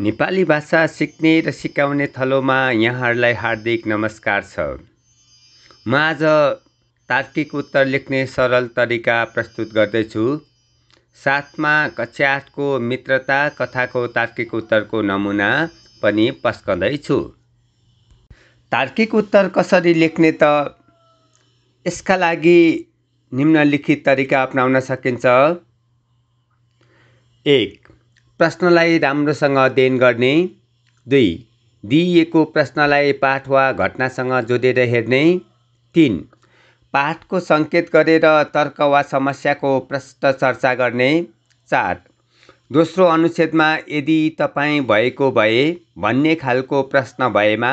नेपाली भाषा सिक्ने र सिकाउने थलोमा यहाँहरूलाई हार्दिक नमस्कार छ म आज तार्किक उत्तर लेख्ने सरल तरिका प्रस्तुत गर्दैछु साथमा कक्षा आठको मित्रता कथाको तार्किक उत्तरको नमुना पनि पस्कँदैछु तार्किक उत्तर कसरी लेख्ने त यसका लागि निम्नलिखित तरिका अप्नाउन सकिन्छ एक प्रश्नलाई राम्रोसँग अध्ययन गर्ने दुई दिइएको प्रश्नलाई पाठ वा घटनासँग जोडेर हेर्ने तिन पाठको सङ्केत गरेर तर्क वा समस्याको प्रश्न चर्चा गर्ने चार दोस्रो अनुच्छेदमा यदि तपाईँ भएको भए भन्ने खालको प्रश्न भएमा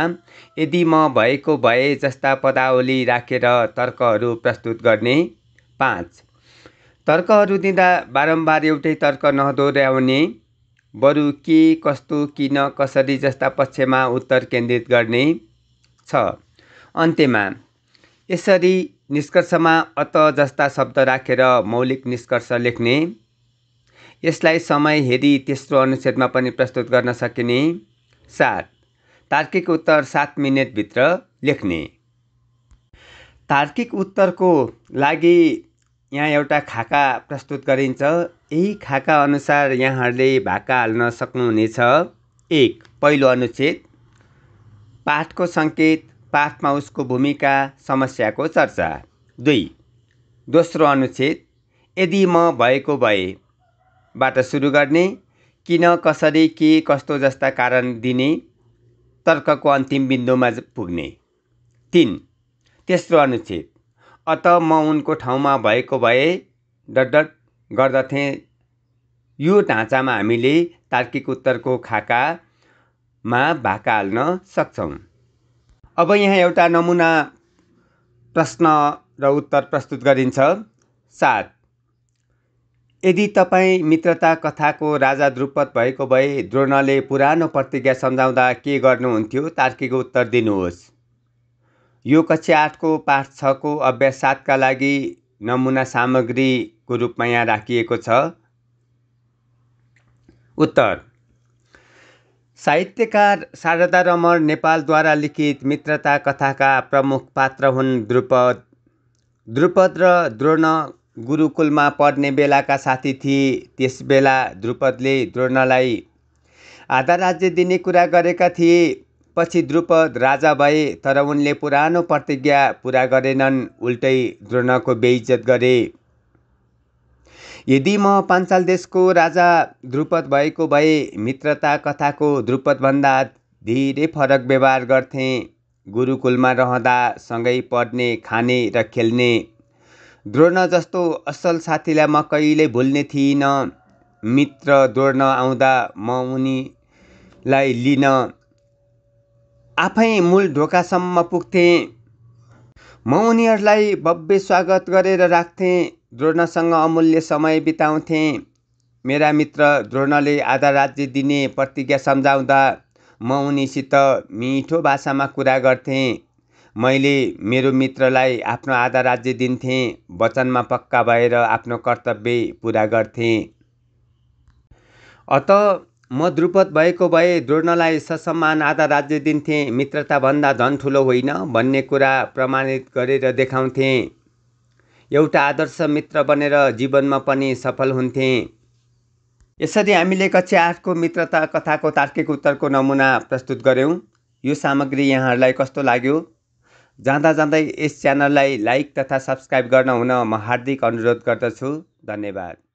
यदि म भएको भए जस्ता पदावली राखेर तर्कहरू प्रस्तुत गर्ने पाँच तर्कहरू दिँदा बारम्बार एउटै तर्क नदोहोऱ्याउने बरु के कस्तो किन कसरी जस्ता पक्षमा उत्तर केन्द्रित गर्ने छ अन्त्यमा यसरी निष्कर्षमा अत जस्ता शब्द राखेर मौलिक निष्कर्ष लेख्ने यसलाई समय हेरी तेस्रो अनुच्छेदमा पनि प्रस्तुत गर्न सकिने सात तार्किक उत्तर सात मिनटभित्र लेख्ने तार्किक उत्तरको लागि यहाँ एउटा खाका प्रस्तुत गरिन्छ यही खाका अनुसार यहाँहरूले भाका हाल्न सक्नुहुनेछ एक पहिलो अनुच्छेद पाठको सङ्केत पाठमा उसको भूमिका समस्याको चर्चा दुई दोस्रो अनुच्छेद यदि म भएको भएबाट सुरु गर्ने किन कसरी के कस्तो जस्ता कारण दिने तर्कको अन्तिम बिन्दुमा पुग्ने तिन तेस्रो अनुच्छेद अत म उनको ठाउँमा भएको भए डट गर्दथे यो ढाँचामा हामीले तार्किक उत्तरको खाकामा भाका हाल्न सक्छौँ अब यहाँ एउटा नमुना प्रश्न र उत्तर प्रस्तुत गरिन्छ सात यदि तपाईँ मित्रता कथाको राजा द्रुपद भएको भए द्रोणले पुरानो प्रतिज्ञा सम्झाउँदा के गर्नुहुन्थ्यो तार्किक उत्तर दिनुहोस् यो कक्षा आठको पाठ छको अभ्यास सातका लागि नमुना सामग्रीको रूपमा यहाँ राखिएको छ उत्तर साहित्यकार शारदा रमण नेपालद्वारा लिखित मित्रता कथाका प्रमुख पात्र हुन् द्रुपद द्रुपद र द्रोण गुरुकुलमा पढ्ने बेलाका साथी थिए त्यसबेला द्रुपदले द्रोणलाई आधा राज्य दिने कुरा गरेका थिए पछि द्रुपद राजा भए तर उनले पुरानो प्रतिज्ञा पुरा गरेनन् उल्टै द्रोणको बेइज्जत गरे यदि म पाञ्चाल देशको राजा द्रुपद भएको भए मित्रता कथाको द्रुपदभन्दा धेरै फरक व्यवहार गर्थे गुरुकुलमा रहँदा सँगै पढ्ने खाने र खेल्ने द्रोण जस्तो असल साथीलाई म कहिल्यै भुल्ने थिइनँ मित्र द्रोण आउँदा म उनीलाई लिन आफै मूल ढोकासम्म पुग्थे म उनीहरूलाई भव्य स्वागत गरेर राख्थेँ द्रोणसँग अमूल्य समय बिताउँथेँ मेरा मित्र द्रोणले आधा राज्य दिने प्रतिज्ञा सम्झाउँदा म उनीसित मिठो भाषामा कुरा गर्थेँ मैले मेरो मित्रलाई आफ्नो आधा राज्य दिन्थेँ वचनमा पक्का भएर आफ्नो कर्तव्य पुरा गर्थेँ अत म द्रुपद भएको भए द्रोणलाई ससम्मान आधा राज्य दिन्थेँ मित्रताभन्दा धन ठुलो होइन भन्ने कुरा प्रमाणित गरेर देखाउँथे एउटा आदर्श मित्र बनेर जीवनमा पनि सफल हुन्थे यसरी हामीले कक्षा आठको मित्रता कथाको तार्किक उत्तरको नमुना प्रस्तुत गऱ्यौँ यो सामग्री यहाँहरूलाई कस्तो लाग्यो जाँदा जाँदै यस च्यानललाई लाइक तथा सब्सक्राइब गर्न हुन म हार्दिक अनुरोध गर्दछु धन्यवाद